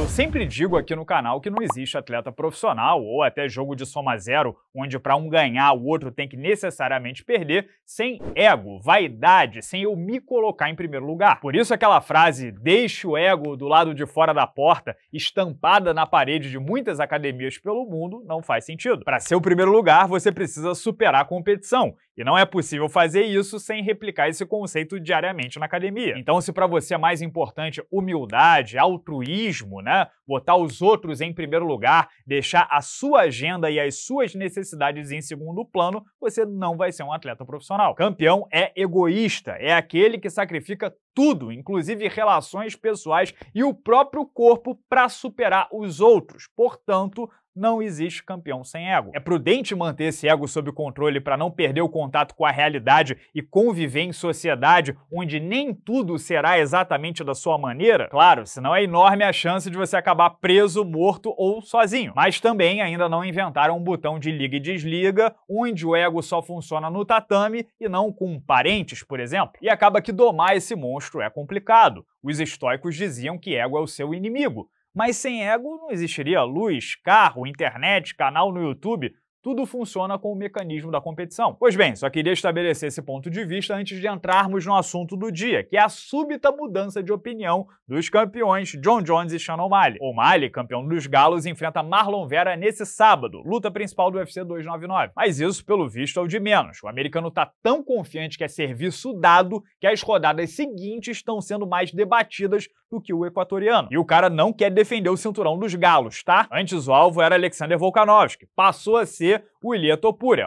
Eu sempre digo aqui no canal que não existe atleta profissional ou até jogo de soma zero, onde para um ganhar o outro tem que necessariamente perder, sem ego, vaidade, sem eu me colocar em primeiro lugar. Por isso aquela frase deixe o ego do lado de fora da porta, estampada na parede de muitas academias pelo mundo, não faz sentido. Para ser o primeiro lugar, você precisa superar a competição, e não é possível fazer isso sem replicar esse conceito diariamente na academia. Então se para você é mais importante humildade, altruísmo, né, né? Botar os outros em primeiro lugar, deixar a sua agenda e as suas necessidades em segundo plano, você não vai ser um atleta profissional. Campeão é egoísta, é aquele que sacrifica tudo, inclusive relações pessoais e o próprio corpo, para superar os outros. Portanto, não existe campeão sem ego. É prudente manter esse ego sob controle para não perder o contato com a realidade e conviver em sociedade onde nem tudo será exatamente da sua maneira? Claro, senão é enorme a chance de você acabar preso, morto ou sozinho. Mas também ainda não inventaram um botão de liga e desliga, onde o ego só funciona no tatame e não com parentes, por exemplo. E acaba que domar esse monstro é complicado. Os estoicos diziam que ego é o seu inimigo, mas sem ego não existiria luz, carro, internet, canal no YouTube, tudo funciona com o mecanismo da competição. Pois bem, só queria estabelecer esse ponto de vista antes de entrarmos no assunto do dia, que é a súbita mudança de opinião dos campeões John Jones e Sean O'Malley. O'Malley, campeão dos Galos, enfrenta Marlon Vera nesse sábado, luta principal do UFC 299. Mas isso, pelo visto, é o de menos. O americano tá tão confiante que é serviço dado que as rodadas seguintes estão sendo mais debatidas do que o equatoriano. E o cara não quer defender o cinturão dos Galos, tá? Antes o alvo era Alexander Volkanovski. Passou a ser ser o Ilha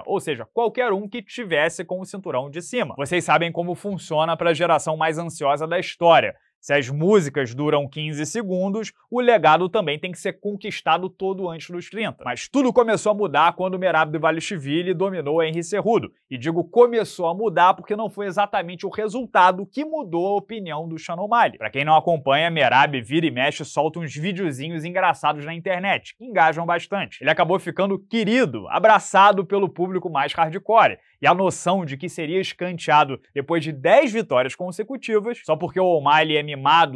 ou seja, qualquer um que tivesse com o cinturão de cima. Vocês sabem como funciona para a geração mais ansiosa da história. Se as músicas duram 15 segundos, o legado também tem que ser conquistado todo antes dos 30. Mas tudo começou a mudar quando Merab Dvalishvili dominou Henri Cerrudo. E digo começou a mudar porque não foi exatamente o resultado que mudou a opinião do Shannon Para Pra quem não acompanha, Merab vira e mexe solta uns videozinhos engraçados na internet, que engajam bastante. Ele acabou ficando querido, abraçado pelo público mais hardcore. E a noção de que seria escanteado depois de 10 vitórias consecutivas, só porque o O'Malley é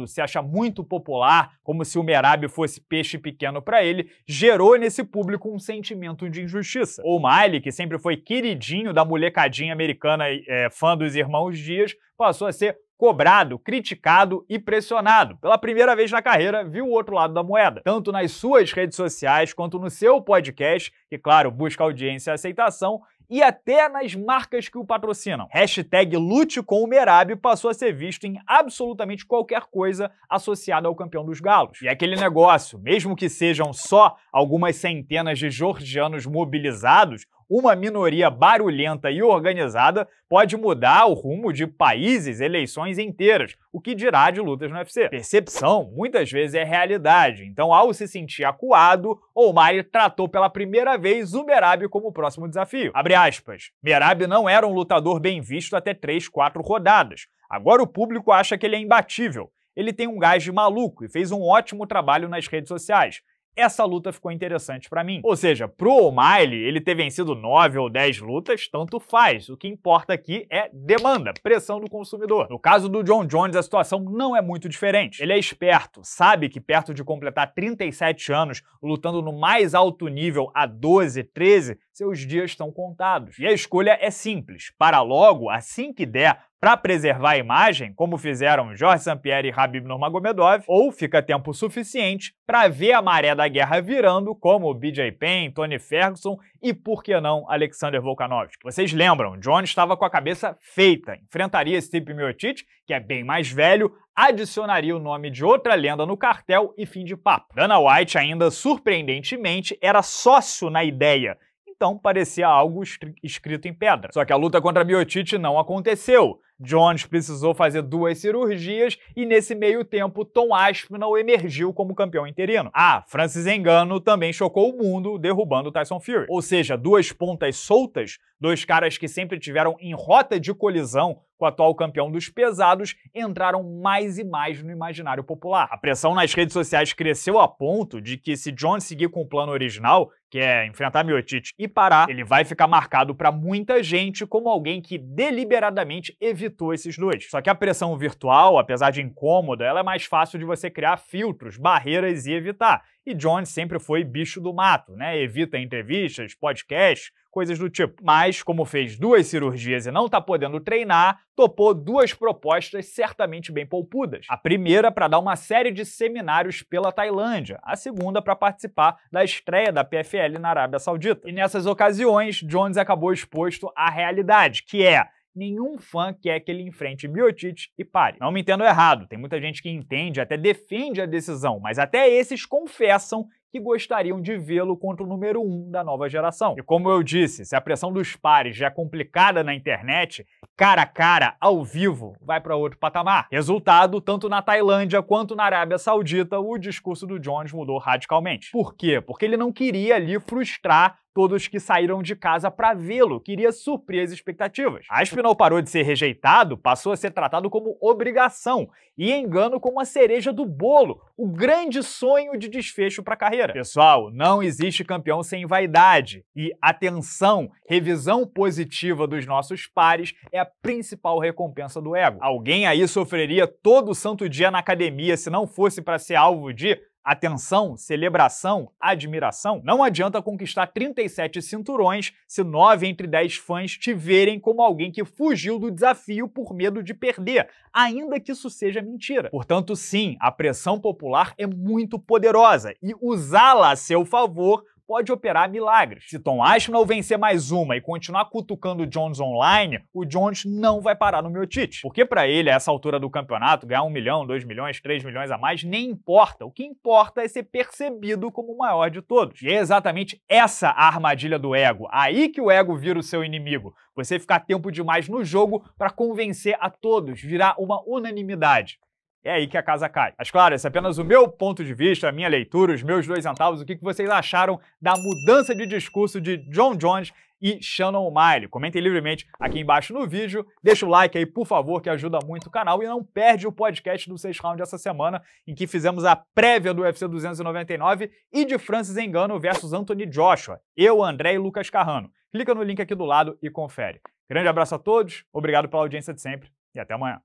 se acha muito popular, como se o Merab fosse peixe pequeno para ele, gerou nesse público um sentimento de injustiça. O Miley, que sempre foi queridinho da molecadinha americana é, fã dos Irmãos Dias, passou a ser cobrado, criticado e pressionado. Pela primeira vez na carreira, viu o outro lado da moeda, tanto nas suas redes sociais quanto no seu podcast, que, claro, busca audiência e aceitação, e até nas marcas que o patrocinam. Hashtag lute com o Merab passou a ser visto em absolutamente qualquer coisa associada ao campeão dos galos. E aquele negócio, mesmo que sejam só algumas centenas de georgianos mobilizados, uma minoria barulhenta e organizada pode mudar o rumo de países, eleições inteiras, o que dirá de lutas no UFC. Percepção muitas vezes é realidade, então ao se sentir acuado, Omari tratou pela primeira vez o Merab como o próximo desafio. Abre aspas. Merab não era um lutador bem visto até 3, 4 rodadas. Agora o público acha que ele é imbatível. Ele tem um gás de maluco e fez um ótimo trabalho nas redes sociais essa luta ficou interessante para mim. Ou seja, pro O'Malley, ele ter vencido 9 ou 10 lutas, tanto faz. O que importa aqui é demanda, pressão do consumidor. No caso do John Jones, a situação não é muito diferente. Ele é esperto, sabe que perto de completar 37 anos, lutando no mais alto nível a 12, 13, seus dias estão contados. E a escolha é simples: para logo, assim que der, para preservar a imagem, como fizeram Jorge Sampieri e Habib Nurmagomedov, ou fica tempo suficiente para ver a maré da guerra virando, como BJ Penn, Tony Ferguson e, por que não, Alexander Volkanovski. Vocês lembram, John estava com a cabeça feita, enfrentaria Stipe Miocic, que é bem mais velho, adicionaria o nome de outra lenda no cartel e fim de papo. Dana White ainda, surpreendentemente, era sócio na ideia então parecia algo escrito em pedra. Só que a luta contra a miotite não aconteceu. Jones precisou fazer duas cirurgias e nesse meio tempo Tom Aspinall emergiu como campeão interino. Ah, Francis Engano também chocou o mundo derrubando Tyson Fury. Ou seja, duas pontas soltas, dois caras que sempre tiveram em rota de colisão com o atual campeão dos pesados, entraram mais e mais no imaginário popular. A pressão nas redes sociais cresceu a ponto de que se Jones seguir com o plano original, que é enfrentar miotite e parar, ele vai ficar marcado para muita gente como alguém que deliberadamente evitou esses dois. Só que a pressão virtual, apesar de incômoda, ela é mais fácil de você criar filtros, barreiras e evitar. E Jones sempre foi bicho do mato, né? Evita entrevistas, podcasts, coisas do tipo. Mas, como fez duas cirurgias e não tá podendo treinar, topou duas propostas certamente bem poupudas. A primeira para dar uma série de seminários pela Tailândia, a segunda para participar da estreia da PFL na Arábia Saudita. E nessas ocasiões, Jones acabou exposto à realidade, que é nenhum fã quer que ele enfrente Miocic e pare. Não me entendo errado, tem muita gente que entende, até defende a decisão, mas até esses confessam que gostariam de vê-lo contra o número 1 um da nova geração. E como eu disse, se a pressão dos pares já é complicada na internet, cara a cara, ao vivo, vai para outro patamar. Resultado, tanto na Tailândia quanto na Arábia Saudita, o discurso do Jones mudou radicalmente. Por quê? Porque ele não queria ali frustrar todos que saíram de casa para vê-lo, queria suprir as expectativas. A Aspinall parou de ser rejeitado, passou a ser tratado como obrigação e engano como a cereja do bolo, o grande sonho de desfecho para a carreira. Pessoal, não existe campeão sem vaidade e atenção, revisão positiva dos nossos pares é a principal recompensa do ego. Alguém aí sofreria todo santo dia na academia se não fosse para ser alvo de atenção, celebração, admiração, não adianta conquistar 37 cinturões se 9 entre 10 fãs te verem como alguém que fugiu do desafio por medo de perder, ainda que isso seja mentira. Portanto, sim, a pressão popular é muito poderosa e usá-la a seu favor pode operar milagres. Se Tom Aspinall vencer mais uma e continuar cutucando o Jones online, o Jones não vai parar no meu tite. Porque para ele, a essa altura do campeonato, ganhar um milhão, dois milhões, três milhões a mais, nem importa. O que importa é ser percebido como o maior de todos. E é exatamente essa a armadilha do ego. Aí que o ego vira o seu inimigo. Você ficar tempo demais no jogo para convencer a todos, virar uma unanimidade é aí que a casa cai. Mas claro, esse é apenas o meu ponto de vista, a minha leitura, os meus dois centavos, o que vocês acharam da mudança de discurso de John Jones e Shannon O'Malley. Comentem livremente aqui embaixo no vídeo, deixa o like aí, por favor, que ajuda muito o canal e não perde o podcast do 6 Round essa semana, em que fizemos a prévia do UFC 299 e de Francis Engano versus Anthony Joshua, eu, André e Lucas Carrano. Clica no link aqui do lado e confere. Grande abraço a todos, obrigado pela audiência de sempre e até amanhã.